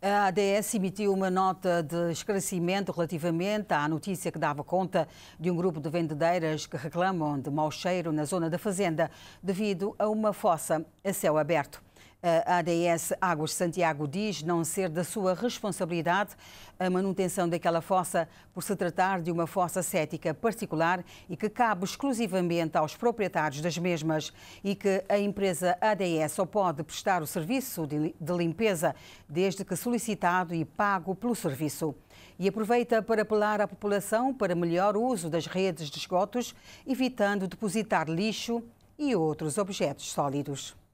A ADS emitiu uma nota de esclarecimento relativamente à notícia que dava conta de um grupo de vendedeiras que reclamam de mau cheiro na zona da fazenda devido a uma fossa a céu aberto. A ADS Águas Santiago diz não ser da sua responsabilidade a manutenção daquela fossa, por se tratar de uma fossa cética particular e que cabe exclusivamente aos proprietários das mesmas, e que a empresa ADS só pode prestar o serviço de limpeza desde que solicitado e pago pelo serviço. E aproveita para apelar à população para melhor uso das redes de esgotos, evitando depositar lixo e outros objetos sólidos.